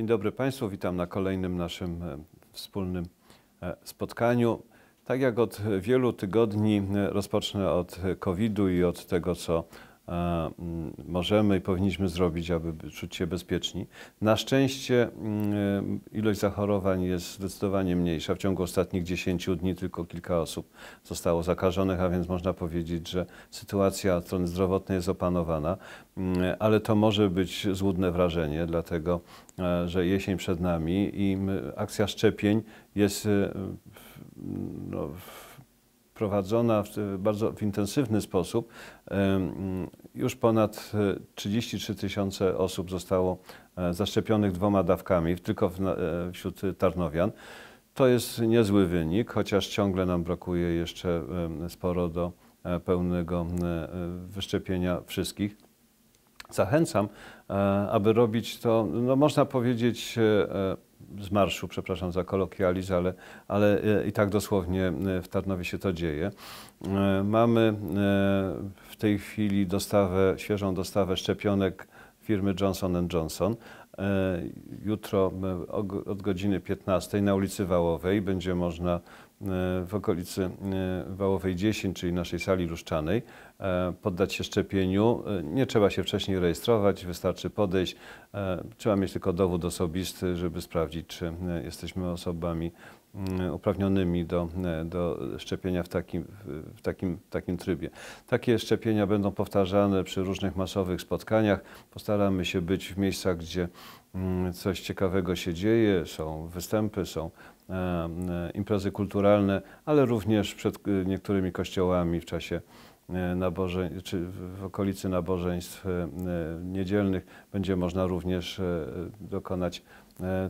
Dzień dobry Państwu, witam na kolejnym naszym e, wspólnym e, spotkaniu. Tak jak od wielu tygodni e, rozpocznę od COVID-u i od tego, co E, mm, możemy i powinniśmy zrobić, aby czuć się bezpieczni. Na szczęście mm, e, ilość zachorowań jest zdecydowanie mniejsza. W ciągu ostatnich 10 dni tylko kilka osób zostało zakażonych, a więc można powiedzieć, że sytuacja od strony zdrowotnej jest opanowana, mm, ale to może być złudne wrażenie, dlatego e, że jesień przed nami i akcja szczepień jest no, prowadzona w bardzo w intensywny sposób. Już ponad 33 e, tysiące osób zostało e, zaszczepionych dwoma dawkami, tylko e, wśród Tarnowian. To jest niezły wynik, chociaż ciągle nam brakuje jeszcze sporo do pełnego wyszczepienia wszystkich. Zachęcam, aby robić to, no można powiedzieć, z marszu, przepraszam za kolokwializm, ale, ale e, i tak dosłownie e, w Tarnowie się to dzieje. E, mamy w tej chwili dostawę, świeżą dostawę szczepionek firmy Johnson Johnson. Jutro od godziny 15 na ulicy Wałowej będzie można w okolicy Wałowej 10, czyli naszej sali luszczanej, E, poddać się szczepieniu. E, nie trzeba się wcześniej rejestrować, wystarczy podejść. E, trzeba mieć tylko dowód osobisty, żeby sprawdzić, czy jesteśmy osobami mm, uprawnionymi do, do szczepienia w takim, w takim, takim trybie. Takie szczepienia będą powtarzane przy różnych masowych spotkaniach. Postaramy się być w miejscach, gdzie mm, coś ciekawego się dzieje, są występy, są imprezy kulturalne, ale również przed niektórymi kościołami w czasie E, naboże, czy w okolicy nabożeństw e, niedzielnych będzie można również e, dokonać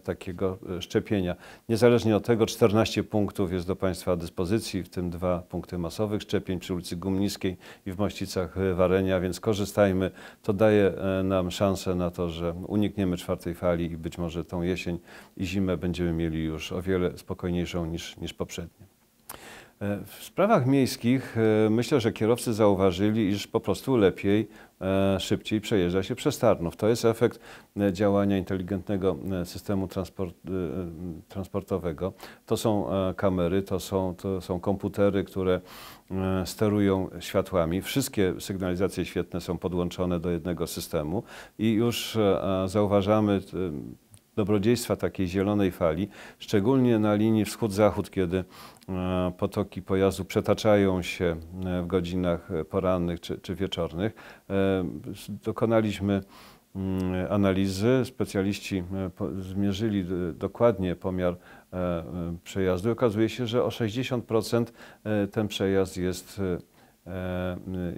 takiego szczepienia. Niezależnie od tego 14 punktów jest do Państwa dyspozycji, w tym dwa punkty masowych szczepień przy ulicy Gumnickiej i w Mościcach Warenia, więc korzystajmy. To daje nam szansę na to, że unikniemy czwartej fali i być może tą jesień i zimę będziemy mieli już o wiele spokojniejszą niż, niż poprzednie. E, w sprawach miejskich e, myślę, że kierowcy zauważyli, iż po prostu lepiej, e, szybciej przejeżdża się przez Tarnów. To jest efekt działania inteligentnego systemu transport, transportowego. To są kamery, to są, to są komputery, które sterują światłami. Wszystkie sygnalizacje świetne są podłączone do jednego systemu i już zauważamy dobrodziejstwa takiej zielonej fali, szczególnie na linii wschód-zachód, kiedy e, potoki pojazdu przetaczają się e, w godzinach e, porannych czy, czy wieczornych. Dokonaliśmy mm, analizy, specjaliści zmierzyli dokładnie pomiar przejazdu i okazuje się, że o 60% ten przejazd jest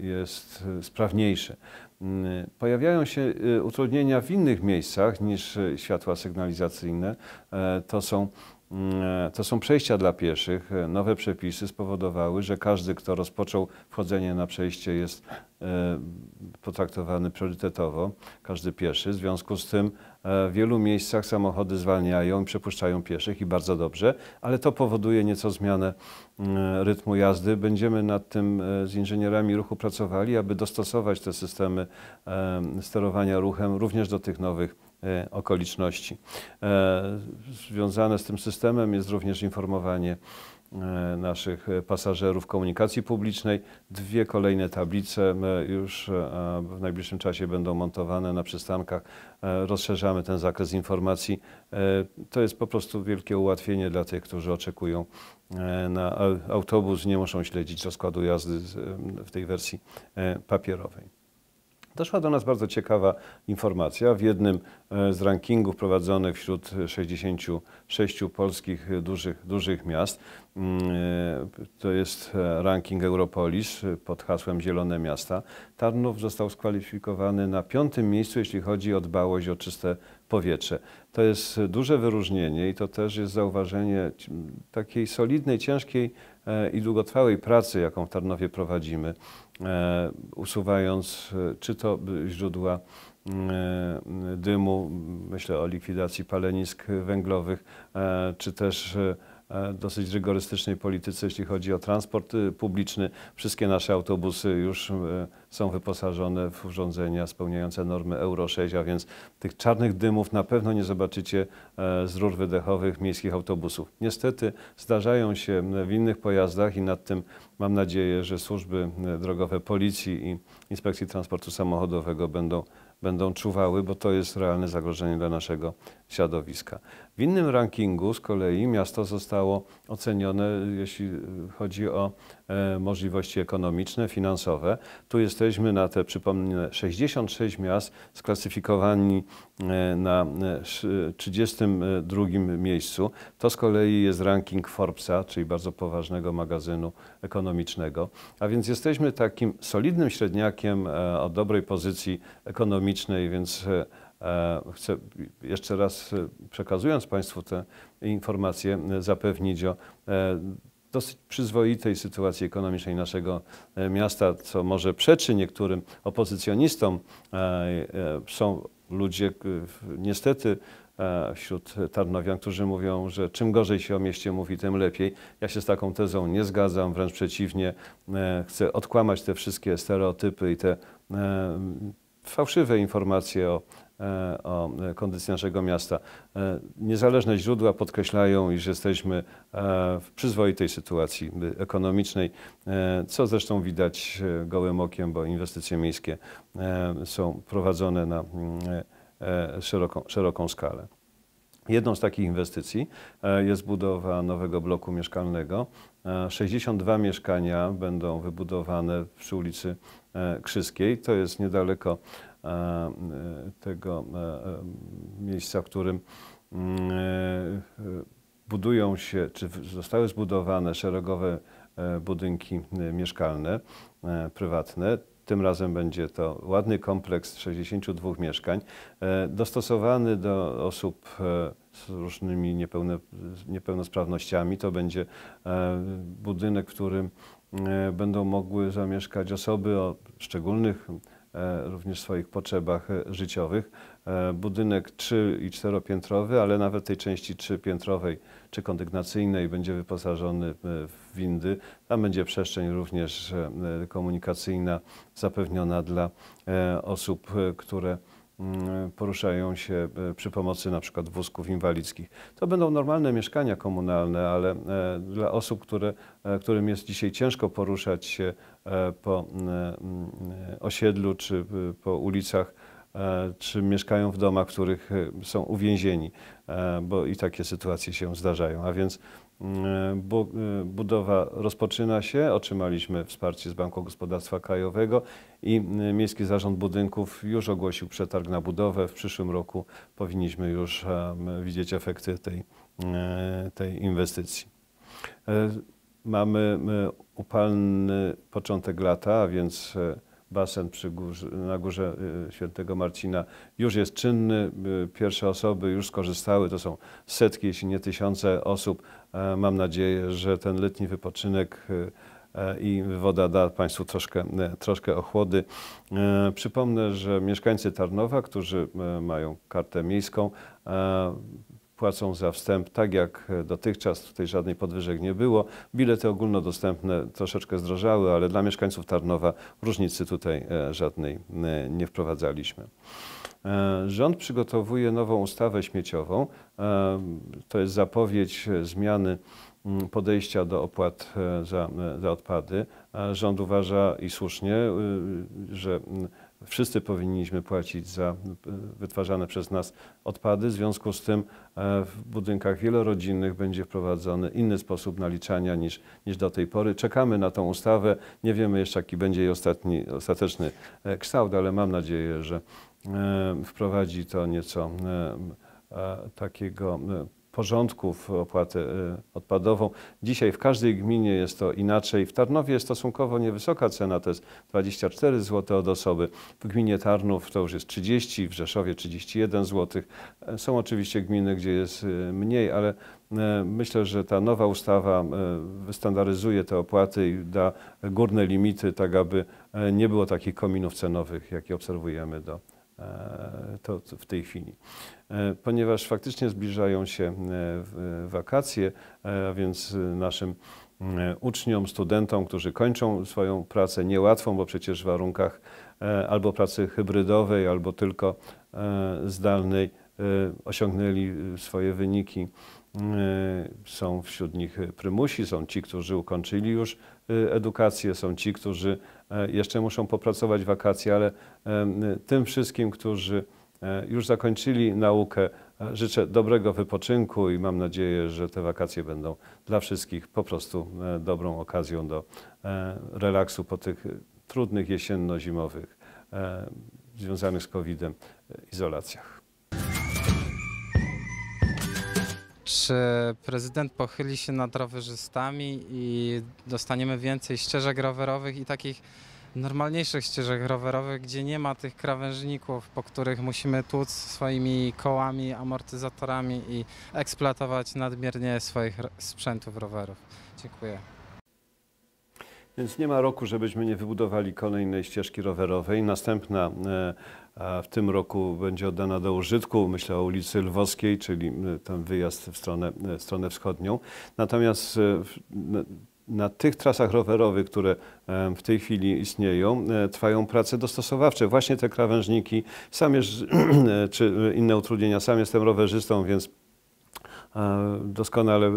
jest sprawniejszy. Y, pojawiają się y, utrudnienia w innych miejscach niż y, światła sygnalizacyjne. E, to są Mm, e, to są przejścia dla pieszych. E, nowe przepisy spowodowały, że każdy, kto rozpoczął wchodzenie na przejście, jest e, potraktowany priorytetowo, każdy pieszy. W związku z tym w wielu miejscach samochody zwalniają i przepuszczają pieszych i bardzo dobrze, ale to powoduje nieco zmianę mm, rytmu jazdy. Będziemy nad tym z inżynierami ruchu pracowali, aby dostosować te systemy sterowania ruchem również do tych nowych E, okoliczności. E, związane z tym systemem jest również informowanie e, naszych pasażerów komunikacji publicznej. Dwie kolejne tablice już w najbliższym czasie będą montowane na przystankach. Rozszerzamy ten zakres informacji. To jest po prostu wielkie ułatwienie dla tych, którzy oczekują na autobus, nie muszą śledzić rozkładu jazdy w tej wersji papierowej. Doszła do nas bardzo ciekawa informacja. W jednym E, z rankingów prowadzonych wśród 66 polskich e, dużych, dużych miast. Mm, e, to jest ranking Europolis pod hasłem Zielone Miasta. Tarnów został skwalifikowany na piątym miejscu, jeśli chodzi o dbałość o czyste powietrze. To jest duże wyróżnienie i to też jest zauważenie takiej solidnej, ciężkiej i długotrwałej pracy, jaką w Tarnowie prowadzimy, usuwając czy to źródła E, dymu, myślę o likwidacji palenisk węglowych, e, czy też e, dosyć rygorystycznej polityce, jeśli chodzi o transport publiczny. Wszystkie nasze autobusy już są wyposażone w urządzenia spełniające normy Euro 6, a więc tych czarnych dymów na pewno nie zobaczycie z rur wydechowych miejskich autobusów. Niestety zdarzają się w innych pojazdach i nad tym mam nadzieję, że służby drogowe Policji i Inspekcji Transportu Samochodowego będą będą czuwały, bo to jest realne zagrożenie dla naszego środowiska. W innym rankingu z kolei miasto zostało ocenione, jeśli chodzi o e, możliwości ekonomiczne, finansowe. Tu jesteśmy na te, przypomnę, 66 miast sklasyfikowani e, na 32 e, miejscu. To z kolei jest ranking Forbesa, czyli bardzo poważnego magazynu ekonomicznego. A więc jesteśmy takim solidnym średniakiem o dobrej pozycji ekonomicznej, więc E, chcę jeszcze raz e, przekazując Państwu te informacje e, zapewnić o dosyć przyzwoitej sytuacji ekonomicznej naszego miasta, co może przeczy niektórym opozycjonistom. Są ludzie niestety wśród Tarnowian, którzy mówią, że czym gorzej się o mieście mówi, tym lepiej. Ja się z taką tezą nie zgadzam, wręcz przeciwnie. Chcę odkłamać te wszystkie stereotypy i te fałszywe informacje o E, o e, kondycji naszego miasta. E, niezależne źródła podkreślają, iż jesteśmy w przyzwoitej sytuacji ekonomicznej, co zresztą widać gołym okiem, bo inwestycje miejskie są prowadzone na mm, szeroką, szeroką skalę. Jedną z takich inwestycji jest budowa nowego bloku mieszkalnego. 62 mieszkania będą wybudowane przy ulicy Krzyskiej. To jest niedaleko E, e, tego e, miejsca, w którym budują się, czy zostały zbudowane szeregowe budynki mieszkalne, prywatne. Tym razem będzie to ładny kompleks 62 mieszkań, dostosowany do osób z różnymi niepełne, niepełnosprawnościami. To będzie budynek, w którym będą mogły zamieszkać osoby o szczególnych E, również w swoich potrzebach e, życiowych. E, budynek 3 i 4-piętrowy, ale nawet tej części 3-piętrowej czy kondygnacyjnej będzie wyposażony w windy. Tam będzie przestrzeń również komunikacyjna zapewniona dla osób, które Mm, poruszają się e, przy pomocy na przykład wózków inwalidzkich. To będą normalne mieszkania komunalne, ale e, dla osób, które, e, którym jest dzisiaj ciężko poruszać się po mm, osiedlu czy po ulicach, czy mieszkają w domach, w których są uwięzieni, bo i takie sytuacje się zdarzają. A więc E, e, budowa rozpoczyna się. Otrzymaliśmy wsparcie z Banku Gospodarstwa Krajowego i e, Miejski Zarząd Budynków już ogłosił przetarg na budowę. W przyszłym roku powinniśmy już widzieć efekty tej, tej inwestycji. Mamy upalny początek lata, a więc basen górze, na górze y, Świętego Marcina już jest czynny. Y, pierwsze osoby już skorzystały, to są setki, jeśli nie tysiące osób. E, mam nadzieję, że ten letni wypoczynek y, e, i woda da Państwu troszkę, e, troszkę ochłody. Przypomnę, że mieszkańcy Tarnowa, którzy mają kartę miejską, płacą za wstęp tak jak dotychczas, tutaj żadnej podwyżek nie było. Bilety ogólnodostępne troszeczkę zdrożały, ale dla mieszkańców Tarnowa różnicy tutaj e, żadnej e, nie wprowadzaliśmy. E, rząd przygotowuje nową ustawę śmieciową. To jest zapowiedź zmiany podejścia do opłat za, za odpady. Rząd uważa i słusznie, że wszyscy powinniśmy płacić za e, wytwarzane przez nas odpady. W związku z tym e, w budynkach wielorodzinnych będzie wprowadzony inny sposób naliczania niż, niż do tej pory. Czekamy na tą ustawę. Nie wiemy jeszcze, jaki będzie jej ostatni, ostateczny e, kształt, ale mam nadzieję, że wprowadzi to nieco takiego porządków opłatę y, odpadową. Dzisiaj w każdej gminie jest to inaczej. W Tarnowie jest stosunkowo niewysoka cena, to jest 24 zł od osoby. W gminie Tarnów to już jest 30, w Rzeszowie 31 zł. E, są oczywiście gminy, gdzie jest y, mniej, ale e, myślę, że ta nowa ustawa e, wystandaryzuje te opłaty i da górne limity, tak aby nie było takich kominów cenowych, jakie obserwujemy do E, to w tej chwili. E, ponieważ faktycznie zbliżają się e, wakacje, a więc naszym uczniom, studentom, którzy kończą swoją pracę niełatwą, bo przecież w warunkach albo pracy hybrydowej, albo tylko zdalnej osiągnęli swoje wyniki. Są wśród nich prymusi, są ci, którzy ukończyli już edukację, są ci, którzy E, jeszcze muszą popracować wakacje, ale tym wszystkim, którzy e, już zakończyli naukę, e, życzę dobrego wypoczynku i mam nadzieję, że te wakacje będą dla wszystkich po prostu dobrą okazją do relaksu po tych trudnych jesienno-zimowych związanych z COVID-em izolacjach. czy prezydent pochyli się nad rowerzystami i dostaniemy więcej ścieżek rowerowych i takich normalniejszych ścieżek rowerowych, gdzie nie ma tych krawężników, po których musimy tłuc swoimi kołami, amortyzatorami i eksploatować nadmiernie swoich sprzętów rowerów. Dziękuję. Więc nie ma roku, żebyśmy nie wybudowali kolejnej ścieżki rowerowej. Następna e, w tym roku będzie oddana do użytku, myślę o ulicy Lwowskiej, czyli ten wyjazd w stronę, e, w stronę wschodnią. Natomiast e, na tych trasach rowerowych, które w tej chwili istnieją, e, trwają prace dostosowawcze. Właśnie te krawężniki, sam czy inne utrudnienia. Sam jestem rowerzystą, więc doskonale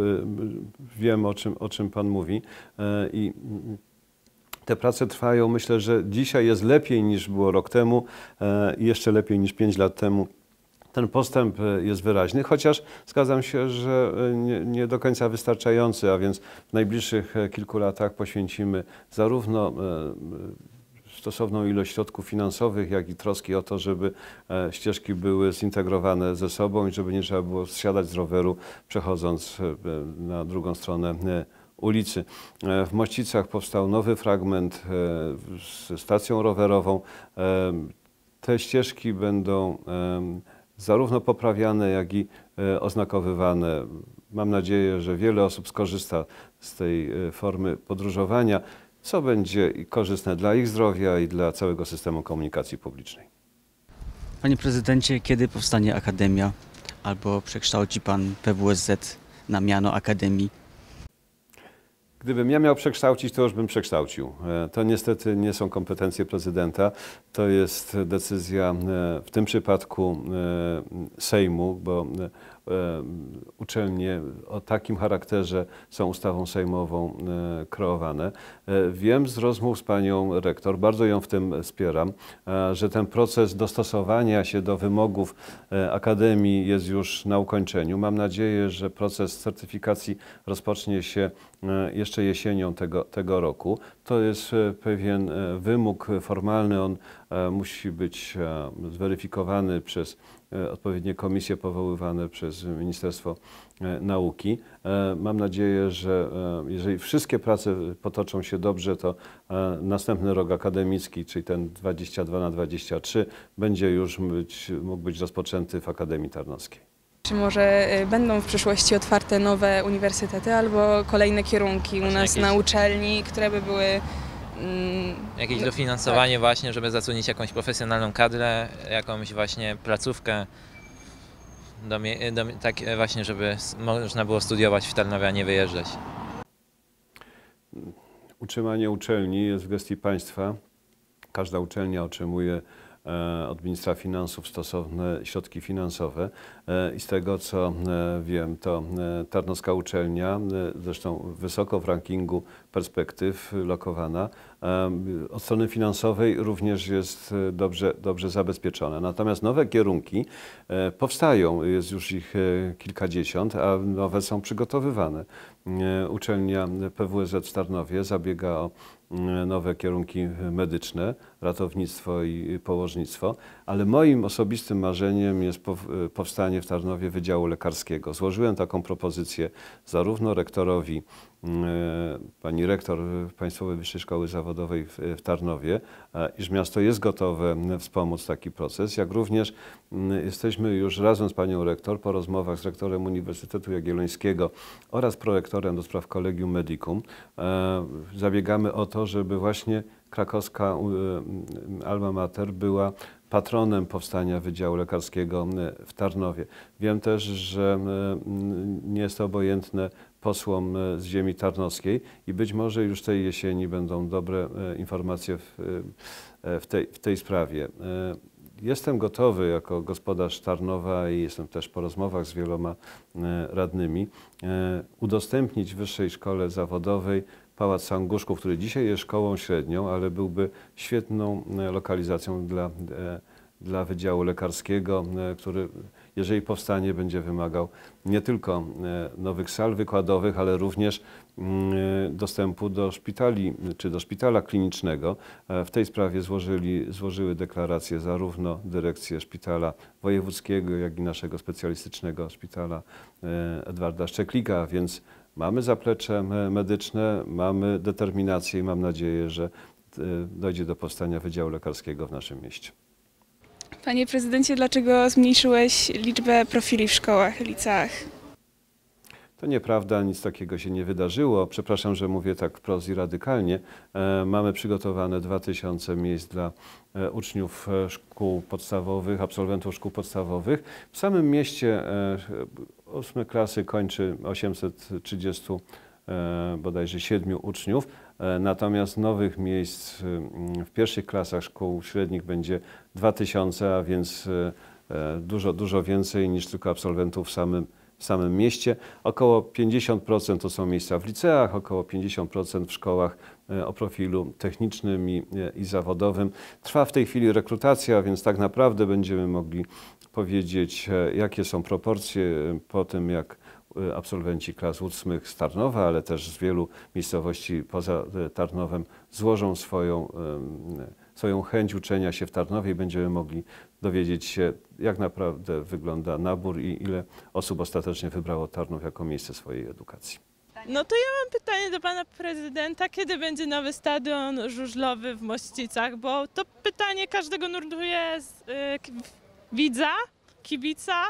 wiem, o czym, o czym Pan mówi. I te prace trwają. Myślę, że dzisiaj jest lepiej niż było rok temu e, i jeszcze lepiej niż 5 lat temu ten postęp e, jest wyraźny, chociaż zgadzam się, że e, nie, nie, do końca wystarczający, a więc w najbliższych kilku latach poświęcimy zarówno stosowną ilość środków finansowych, jak i troski o to, żeby ścieżki były zintegrowane ze sobą i żeby nie trzeba było zsiadać z roweru, przechodząc na drugą stronę ulicy. E, w Mościcach powstał nowy fragment ze stacją rowerową. E, te ścieżki będą e, zarówno poprawiane, jak i oznakowywane. Mam nadzieję, że wiele osób skorzysta z tej formy podróżowania, co będzie korzystne dla ich zdrowia i dla całego systemu komunikacji publicznej. Panie prezydencie, kiedy powstanie akademia albo przekształci pan PWSZ na miano akademii? Gdybym ja miał przekształcić, to już bym przekształcił. E, to niestety nie są kompetencje prezydenta, to jest decyzja e, w tym przypadku e, Sejmu, bo E, uczelnie o takim charakterze są ustawą sejmową e, kreowane. E, wiem z rozmów z panią rektor, bardzo ją w tym wspieram, że ten proces dostosowania się do wymogów Akademii jest już na ukończeniu. Mam nadzieję, że proces certyfikacji rozpocznie się jeszcze jesienią tego, tego roku. To jest pewien wymóg formalny, on musi być zweryfikowany przez E, odpowiednie komisje powoływane przez Ministerstwo e, Nauki. E, mam nadzieję, że jeżeli wszystkie prace potoczą się dobrze, to następny rok akademicki, czyli ten 22 na 23, będzie już być, mógł być rozpoczęty w Akademii Tarnowskiej. Czy może będą w przyszłości otwarte nowe uniwersytety albo kolejne kierunki u nas na uczelni, które by były Mm, Jakieś no, dofinansowanie tak. właśnie, żeby zatrudnić jakąś profesjonalną kadrę, jakąś właśnie placówkę, do, do, tak e, właśnie, żeby można było studiować w Tarnowie, a nie wyjeżdżać. Utrzymanie uczelni jest w gestii państwa. Każda uczelnia otrzymuje e, od ministra finansów stosowne środki finansowe. E, i z tego co e, wiem, to e, Tarnowska Uczelnia, zresztą wysoko w rankingu perspektyw lokowana, od strony finansowej również jest dobrze, dobrze zabezpieczona. Natomiast nowe kierunki powstają, jest już ich kilkadziesiąt, a nowe są przygotowywane. Uczelnia PWZ w Tarnowie zabiega o nowe kierunki medyczne, ratownictwo i położnictwo, ale moim osobistym marzeniem jest powstanie powstanie w Tarnowie Wydziału Lekarskiego. Złożyłem taką propozycję zarówno rektorowi, e, pani rektor Państwowej Wyższej Szkoły Zawodowej w Tarnowie, iż miasto jest gotowe wspomóc taki proces, jak również jesteśmy już razem z panią rektor po rozmowach z rektorem Uniwersytetu Jagiellońskiego oraz prorektorem do spraw Kolegium Medicum. E, zabiegamy o to, żeby właśnie krakowska e, Alma Mater była patronem powstania Wydziału Lekarskiego w Tarnowie. Wiem też, że nie jest to obojętne posłom z ziemi tarnowskiej i być może już tej jesieni będą dobre informacje w, e, w, tej, w tej sprawie. E, Jestem gotowy jako gospodarz Tarnowa i jestem też po rozmowach z wieloma e, radnymi e, udostępnić Wyższej Szkole Zawodowej Pałac Sanguszków, który dzisiaj jest szkołą średnią, ale byłby świetną e, lokalizacją dla, dla Wydziału Lekarskiego, który jeżeli powstanie będzie wymagał nie tylko e, nowych sal wykładowych, ale również mm, e, dostępu do szpitali czy do szpitala klinicznego. E, w tej sprawie złożyli, złożyły deklaracje zarówno dyrekcje szpitala wojewódzkiego, jak i naszego specjalistycznego szpitala Edwarda Szczeklika, więc mamy zaplecze medyczne, mamy determinację i mam nadzieję, że dojdzie do powstania Wydziału Lekarskiego w naszym mieście. Panie prezydencie, dlaczego zmniejszyłeś liczbę profili w szkołach, liceach? To nieprawda, nic takiego się nie wydarzyło. Przepraszam, że mówię tak wprost i radykalnie. E, mamy przygotowane 2000 miejsc dla e, uczniów e, szkół podstawowych, absolwentów szkół podstawowych. W samym mieście ósme 8 klasy kończy 830 bodajże 7 uczniów. E, natomiast nowych miejsc y, w pierwszych klasach szkół średnich będzie 2000, a więc y, e, dużo, dużo więcej niż tylko absolwentów w samym, w samym mieście. Około 50% to są miejsca w liceach, około 50% w szkołach e, o profilu technicznym i, i zawodowym. Trwa w tej chwili rekrutacja, więc tak naprawdę będziemy mogli powiedzieć, jakie są proporcje po tym, jak Y, absolwenci klas ósmych z Tarnowa, ale też z wielu miejscowości poza y, Tarnowem złożą swoją, y, swoją chęć uczenia się w Tarnowie i będziemy mogli dowiedzieć się, jak naprawdę wygląda nabór i ile osób ostatecznie wybrało Tarnów jako miejsce swojej edukacji. No to ja mam pytanie do pana prezydenta, kiedy będzie nowy stadion żużlowy w Mościcach, bo to pytanie każdego nurtuje z, y, widza, kibica,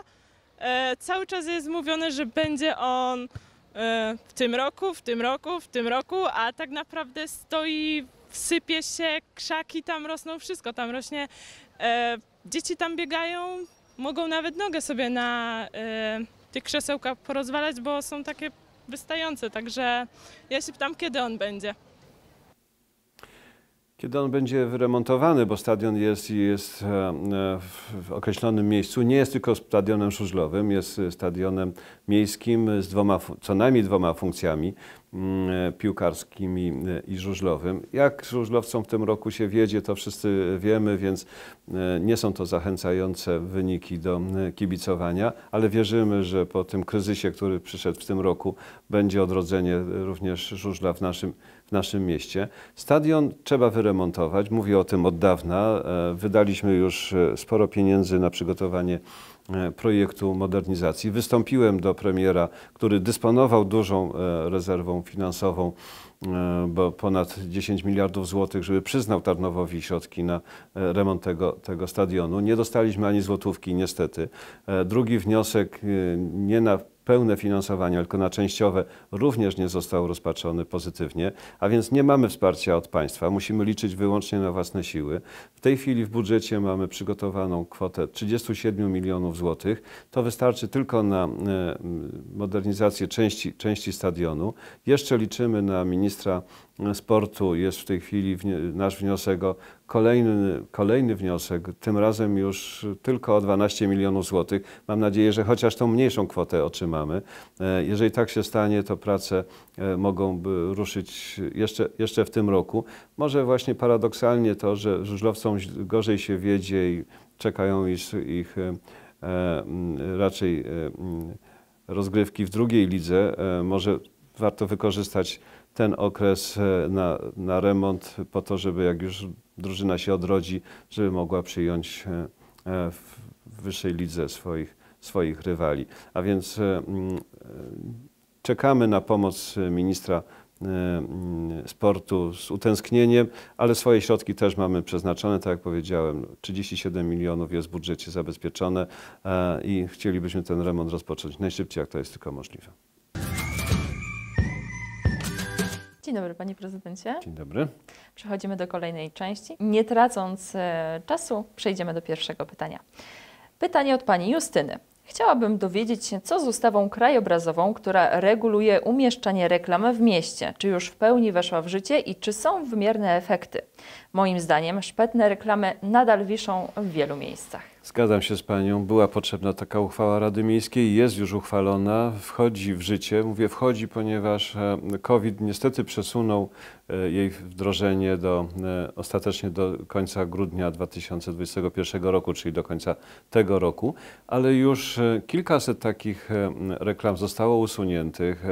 E, cały czas jest mówione, że będzie on e, w tym roku, w tym roku, w tym roku, a tak naprawdę stoi, sypie się, krzaki tam rosną, wszystko tam rośnie. E, dzieci tam biegają, mogą nawet nogę sobie na e, tych krzesełkach porozwalać, bo są takie wystające, także ja się pytam, kiedy on będzie. Kiedy on będzie wyremontowany, bo stadion jest, jest e, e, w określonym miejscu, nie jest tylko stadionem żużlowym, jest stadionem miejskim z dwoma, co najmniej dwoma funkcjami. Mm, e, piłkarskim i, e, i żużlowym. Jak żużlowcom w tym roku się wiedzie, to wszyscy wiemy, więc e, nie są to zachęcające wyniki do kibicowania, ale wierzymy, że po tym kryzysie, który przyszedł w tym roku, będzie odrodzenie również żużla w naszym w naszym mieście. Stadion trzeba wyremontować, mówię o tym od dawna. Wydaliśmy już sporo pieniędzy na przygotowanie E, projektu modernizacji. Wystąpiłem do premiera, który dysponował dużą e, rezerwą finansową, e, bo ponad 10 miliardów złotych, żeby przyznał Tarnowowi środki na remont tego, tego stadionu. Nie dostaliśmy ani złotówki niestety. Drugi wniosek nie na pełne finansowanie, tylko na częściowe, również nie został rozpatrzony pozytywnie, a więc nie mamy wsparcia od państwa, musimy liczyć wyłącznie na własne siły. W tej chwili w budżecie mamy przygotowaną kwotę 37 milionów złotych. To wystarczy tylko na e, modernizację części, części stadionu. Jeszcze liczymy na ministra sportu jest w tej chwili nasz wniosek o kolejny, kolejny wniosek, tym razem już tylko o 12 milionów złotych. Mam nadzieję, że chociaż tą mniejszą kwotę otrzymamy. E, jeżeli tak się stanie, to prace e, mogą ruszyć jeszcze, jeszcze w tym roku. Może właśnie paradoksalnie to, że żużlowcom gorzej się wiedzie i czekają ich, ich e, raczej rozgrywki w drugiej lidze, może warto wykorzystać ten okres e, na, na remont po to, żeby jak już drużyna się odrodzi, żeby mogła przyjąć e, e, w wyższej lidze swoich, swoich rywali. A więc mm, czekamy na pomoc ministra mm, sportu z utęsknieniem, ale swoje środki też mamy przeznaczone, tak jak powiedziałem, 37 no, milionów jest w budżecie zabezpieczone i chcielibyśmy ten remont rozpocząć najszybciej, jak to jest tylko możliwe. Dzień dobry, panie prezydencie. Dzień dobry. Przechodzimy do kolejnej części. Nie tracąc e, czasu, przejdziemy do pierwszego pytania. Pytanie od pani Justyny. Chciałabym dowiedzieć się, co z ustawą krajobrazową, która reguluje umieszczanie reklam w mieście. Czy już w pełni weszła w życie i czy są wymierne efekty? Moim zdaniem szpetne reklamy nadal wiszą w wielu miejscach. Zgadzam się z Panią. Była potrzebna taka uchwała Rady Miejskiej, jest już uchwalona, wchodzi w życie. Mówię wchodzi, ponieważ e, COVID niestety przesunął e, jej wdrożenie do, e, ostatecznie do końca grudnia 2021 roku, czyli do końca tego roku, ale już kilkaset takich reklam zostało usuniętych.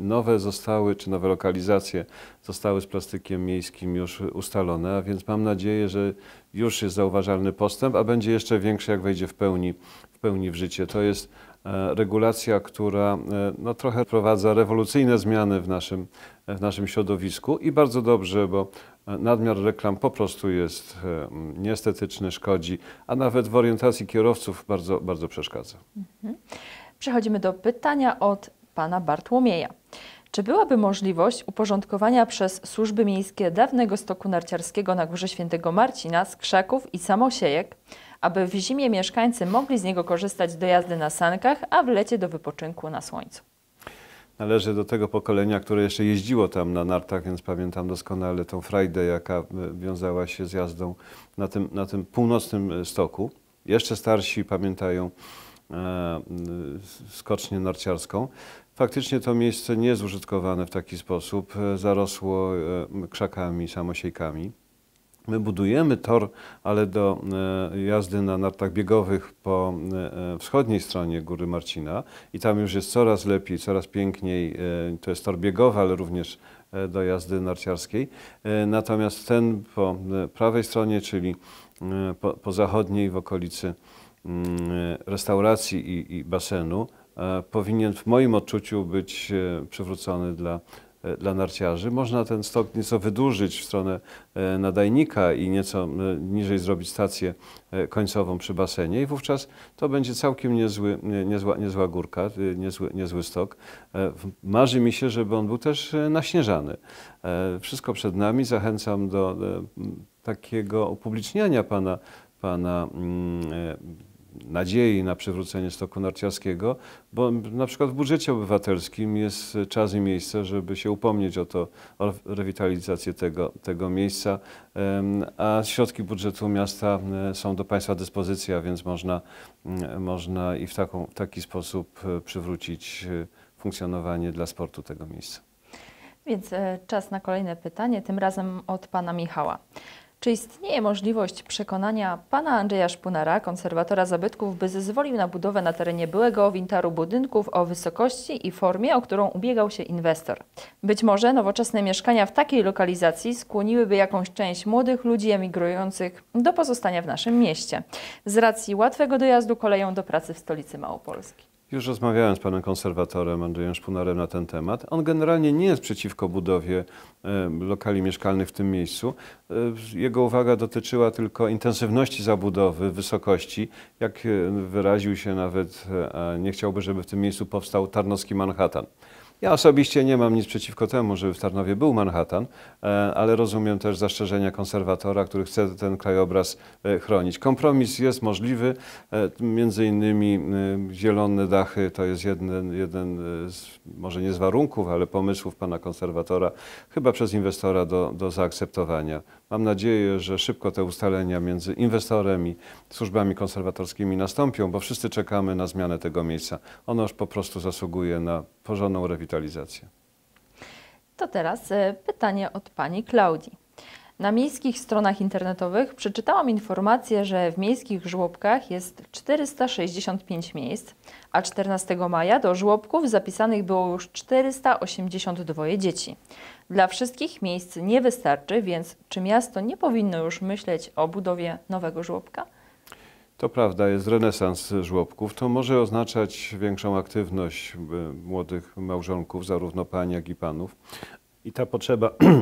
Nowe zostały, czy nowe lokalizacje zostały z plastykiem miejskim już ustalone, a więc mam nadzieję, że już jest zauważalny postęp, a będzie jeszcze większy, jak wejdzie w pełni w, pełni w życie. To jest e, regulacja, która e, no, trochę wprowadza rewolucyjne zmiany w naszym, w naszym środowisku i bardzo dobrze, bo e, nadmiar reklam po prostu jest niestetyczny, szkodzi, a nawet w orientacji kierowców bardzo, bardzo przeszkadza. Mhm. Przechodzimy do pytania od pana Bartłomieja. Czy byłaby możliwość uporządkowania przez służby miejskie dawnego stoku narciarskiego na Górze Świętego Marcina, z Krzaków i samosiejek, aby w zimie mieszkańcy mogli z niego korzystać do jazdy na sankach, a w lecie do wypoczynku na słońcu? Należy do tego pokolenia, które jeszcze jeździło tam na nartach, więc pamiętam doskonale tą frajdę, jaka e, wiązała się z jazdą na tym, na tym północnym e, stoku. Jeszcze starsi pamiętają e, skocznię narciarską. Faktycznie to miejsce nie jest użytkowane w taki sposób, e, zarosło e, krzakami, samosiejkami. My budujemy tor, ale do e, jazdy na nartach biegowych po wschodniej stronie Góry Marcina i tam już jest coraz lepiej, coraz piękniej. To jest tor biegowy, ale również do jazdy narciarskiej. Natomiast ten po prawej stronie, czyli po, po zachodniej w okolicy mm, restauracji i, i basenu, E, powinien w moim odczuciu być e, przywrócony dla, e, dla narciarzy. Można ten stok nieco wydłużyć w stronę nadajnika i nieco niżej zrobić stację końcową przy basenie i wówczas to będzie całkiem niezły, niezła, niezła górka, niezły, niezły stok. Marzy mi się, żeby on był też naśnieżany. Wszystko przed nami. Zachęcam do takiego upubliczniania pana, pana mm, nadziei na przywrócenie stoku narciarskiego, bo na przykład w budżecie obywatelskim jest czas i miejsce, żeby się upomnieć o to, o rewitalizację tego, tego miejsca, a środki budżetu miasta e, są do Państwa dyspozycji, a więc można, można i w, taką, w taki sposób e, przywrócić e, funkcjonowanie dla sportu tego miejsca. Więc czas na kolejne pytanie, tym razem od Pana Michała. Czy istnieje możliwość przekonania pana Andrzeja Szpunara, konserwatora zabytków, by zezwolił na budowę na terenie byłego wintaru budynków o wysokości i formie, o którą ubiegał się inwestor? Być może nowoczesne mieszkania w takiej lokalizacji skłoniłyby jakąś część młodych ludzi emigrujących do pozostania w naszym mieście, z racji łatwego dojazdu koleją do pracy w stolicy Małopolski. Już rozmawiałem z panem konserwatorem Andrzejem Szpunarem na ten temat. On generalnie nie jest przeciwko budowie e, lokali mieszkalnych w tym miejscu. E, jego uwaga dotyczyła tylko intensywności zabudowy, wysokości. Jak e, wyraził się nawet, nie chciałby, żeby w tym miejscu powstał Tarnowski Manhattan. Ja osobiście nie mam nic przeciwko temu, żeby w Tarnowie był Manhattan, e, ale rozumiem też zastrzeżenia konserwatora, który chce ten krajobraz e, chronić. Kompromis jest możliwy, e, między innymi zielone dachy to jest jeden, jeden z, może nie z warunków, ale pomysłów pana konserwatora, chyba przez inwestora do, do zaakceptowania. Mam nadzieję, że szybko te ustalenia między inwestorem i służbami konserwatorskimi nastąpią, bo wszyscy czekamy na zmianę tego miejsca. Ono już po prostu zasługuje na porządną rewitalizację. To teraz e, pytanie od pani Klaudii. Na miejskich stronach internetowych przeczytałam informację, że w miejskich żłobkach jest 465 miejsc, a 14 maja do żłobków zapisanych było już 482 dzieci. Dla wszystkich miejsc nie wystarczy, więc czy miasto nie powinno już myśleć o budowie nowego żłobka? To prawda, jest renesans żłobków. To może oznaczać większą aktywność e, młodych małżonków, zarówno pań, jak i panów. I ta potrzeba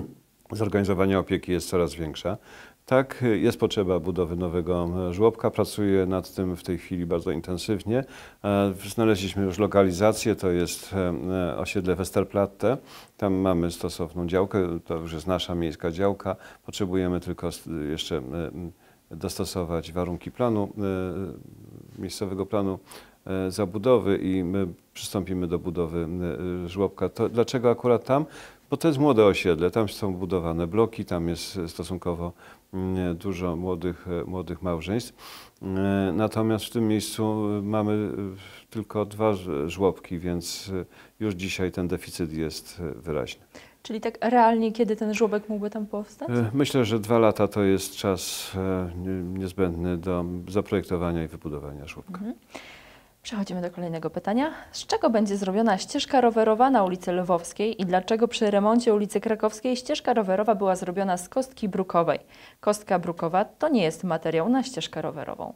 zorganizowania opieki jest coraz większa. Tak, jest potrzeba budowy nowego e, żłobka. Pracuję nad tym w tej chwili bardzo intensywnie. E, znaleźliśmy już lokalizację, to jest e, osiedle Westerplatte. Tam mamy stosowną działkę, to już jest nasza miejska działka. Potrzebujemy tylko jeszcze dostosować warunki planu, miejscowego planu zabudowy i my przystąpimy do budowy żłobka. To dlaczego akurat tam? bo to jest młode osiedle, tam są budowane bloki, tam jest stosunkowo mm, dużo młodych, e, młodych małżeństw. E, natomiast w tym miejscu e, mamy tylko dwa żłobki, więc już dzisiaj ten deficyt jest wyraźny. Czyli tak realnie, kiedy ten żłobek mógłby tam powstać? Myślę, że dwa lata to jest czas niezbędny do zaprojektowania i wybudowania żłobka. Mhm. Przechodzimy do kolejnego pytania. Z czego będzie zrobiona ścieżka rowerowa na ulicy Lwowskiej i dlaczego przy remoncie ulicy Krakowskiej ścieżka rowerowa była zrobiona z kostki brukowej? Kostka brukowa to nie jest materiał na ścieżkę rowerową.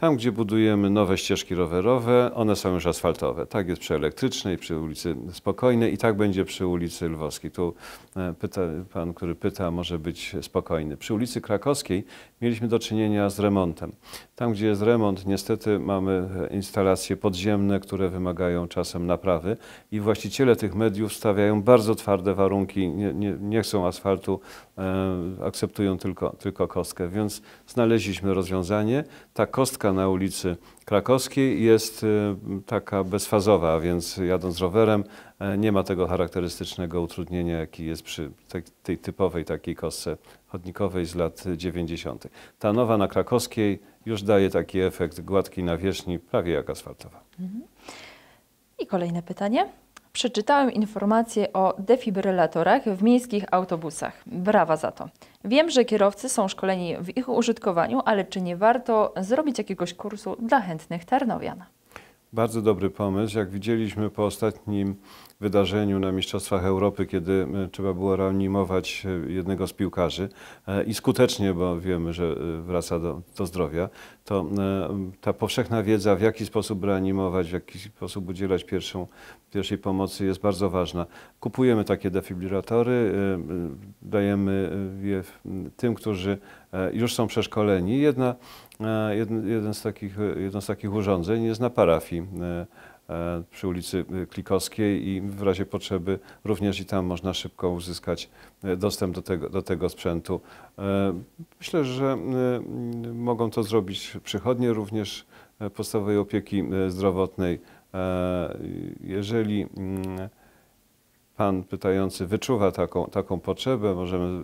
Tam, gdzie budujemy nowe ścieżki rowerowe, one są już asfaltowe. Tak jest przy Elektrycznej, przy ulicy Spokojnej i tak będzie przy ulicy Lwowskiej. Tu e, pyta, pan, który pyta, może być spokojny. Przy ulicy Krakowskiej mieliśmy do czynienia z remontem. Tam, gdzie jest remont, niestety mamy e, instalacje podziemne, które wymagają czasem naprawy i właściciele tych mediów stawiają bardzo twarde warunki, nie, nie, nie chcą asfaltu, e, akceptują tylko, tylko kostkę, więc znaleźliśmy rozwiązanie. Ta kostka na ulicy Krakowskiej jest y, taka bezfazowa, więc jadąc rowerem e, nie ma tego charakterystycznego utrudnienia, jaki jest przy tej typowej takiej kostce chodnikowej z lat 90. Ta nowa na Krakowskiej już daje taki efekt gładkiej nawierzchni, prawie jak asfaltowa. Mhm. I kolejne pytanie. Przeczytałem informację o defibrylatorach w miejskich autobusach. Brawa za to. Wiem, że kierowcy są szkoleni w ich użytkowaniu, ale czy nie warto zrobić jakiegoś kursu dla chętnych Tarnowian? Bardzo dobry pomysł. Jak widzieliśmy po ostatnim wydarzeniu na Mistrzostwach Europy, kiedy e, trzeba było reanimować e, jednego z piłkarzy e, i skutecznie, bo wiemy, że wraca do, do zdrowia, to ta powszechna wiedza, w jaki sposób reanimować, w jaki sposób udzielać pierwszą, pierwszej pomocy jest bardzo ważna. Kupujemy takie defibrylatory, dajemy je tym, którzy już są przeszkoleni. Jedna, jeden, jeden z takich, jedno z takich urządzeń jest na parafii. E, przy ulicy e, Klikowskiej i w razie potrzeby również i tam można szybko uzyskać e, dostęp do tego, do tego sprzętu. Myślę, że mogą to zrobić przychodnie również podstawowej opieki zdrowotnej. Jeżeli mm, Pan pytający wyczuwa taką, taką potrzebę, możemy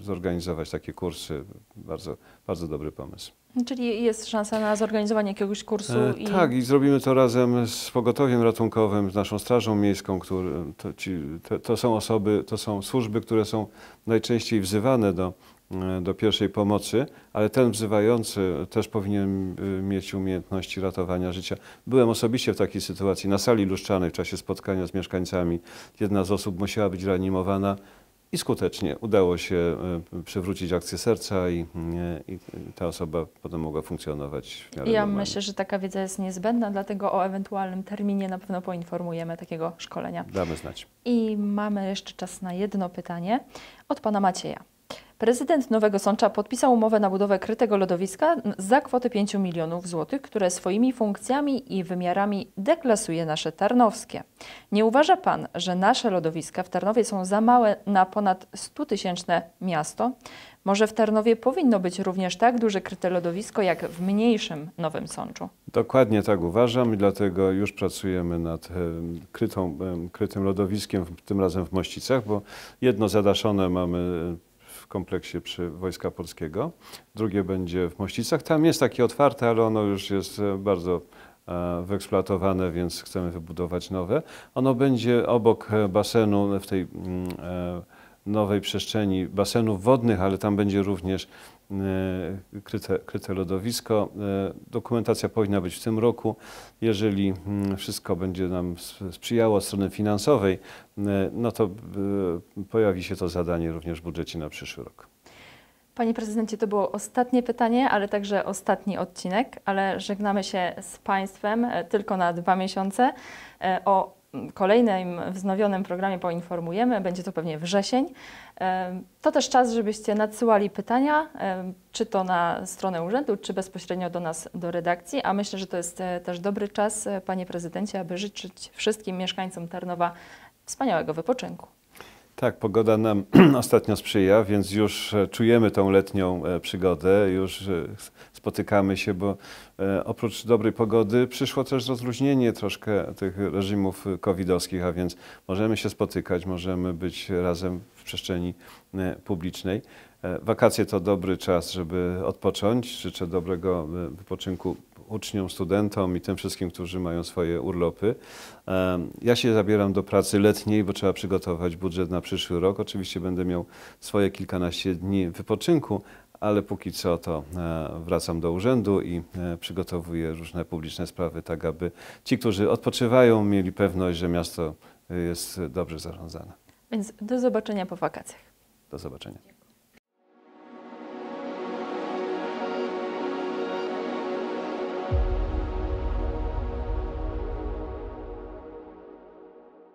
zorganizować takie kursy. Bardzo, bardzo dobry pomysł. Czyli jest szansa na zorganizowanie jakiegoś kursu? E, i... Tak, i zrobimy to razem z pogotowiem ratunkowym, z naszą Strażą Miejską. Który, to, ci, to, to, są osoby, to są służby, które są najczęściej wzywane do E, do pierwszej pomocy, ale ten wzywający też powinien e, mieć umiejętności ratowania życia. Byłem osobiście w takiej sytuacji na sali luszczanej w czasie spotkania z mieszkańcami. Jedna z osób musiała być reanimowana i skutecznie udało się e, przywrócić akcję serca i, i ta osoba potem mogła funkcjonować w miarę Ja normalnie. myślę, że taka wiedza jest niezbędna, dlatego o ewentualnym terminie na pewno poinformujemy takiego szkolenia. Damy znać. I mamy jeszcze czas na jedno pytanie od pana Macieja. Prezydent Nowego Sącza podpisał umowę na budowę krytego lodowiska za kwotę 5 milionów złotych, które swoimi funkcjami i wymiarami deklasuje nasze tarnowskie. Nie uważa Pan, że nasze lodowiska w Tarnowie są za małe na ponad 100-tysięczne miasto? Może w Tarnowie powinno być również tak duże kryte lodowisko jak w mniejszym Nowym Sączu? Dokładnie tak uważam i dlatego już pracujemy nad e, krytą, e, krytym lodowiskiem, tym razem w Mościcach, bo jedno zadaszone mamy e, w kompleksie przy Wojska Polskiego, drugie będzie w Mościcach. Tam jest takie otwarte, ale ono już jest e, bardzo e, wyeksploatowane, więc chcemy wybudować nowe. Ono będzie obok e, basenu w tej mm, nowej przestrzeni basenów wodnych, ale tam będzie również E, kryte, kryte lodowisko. E, dokumentacja powinna być w tym roku. Jeżeli mm, wszystko będzie nam sprzyjało od strony finansowej, e, no to pojawi się to zadanie również w budżecie na przyszły rok. Panie prezydencie, to było ostatnie pytanie, ale także ostatni odcinek, ale żegnamy się z Państwem tylko na dwa miesiące. O kolejnym wznowionym programie poinformujemy. Będzie to pewnie wrzesień. To też czas, żebyście nadsyłali pytania, czy to na stronę urzędu, czy bezpośrednio do nas, do redakcji. A myślę, że to jest e, też dobry czas, e, panie prezydencie, aby życzyć wszystkim mieszkańcom Tarnowa wspaniałego wypoczynku. Tak, pogoda nam ostatnio sprzyja, więc już e, czujemy tą letnią e, przygodę, już e, spotykamy się, bo oprócz dobrej pogody przyszło też rozluźnienie troszkę tych reżimów covidowskich, a więc możemy się spotykać, możemy być razem w przestrzeni publicznej. Wakacje to dobry czas, żeby odpocząć. Życzę dobrego wypoczynku uczniom, studentom i tym wszystkim, którzy mają swoje urlopy. Ja się zabieram do pracy letniej, bo trzeba przygotować budżet na przyszły rok. Oczywiście będę miał swoje kilkanaście dni wypoczynku, ale póki co to e, wracam do urzędu i e, przygotowuję różne publiczne sprawy, tak aby ci, którzy odpoczywają, mieli pewność, że miasto jest dobrze zarządzane. Więc do zobaczenia po wakacjach. Do zobaczenia.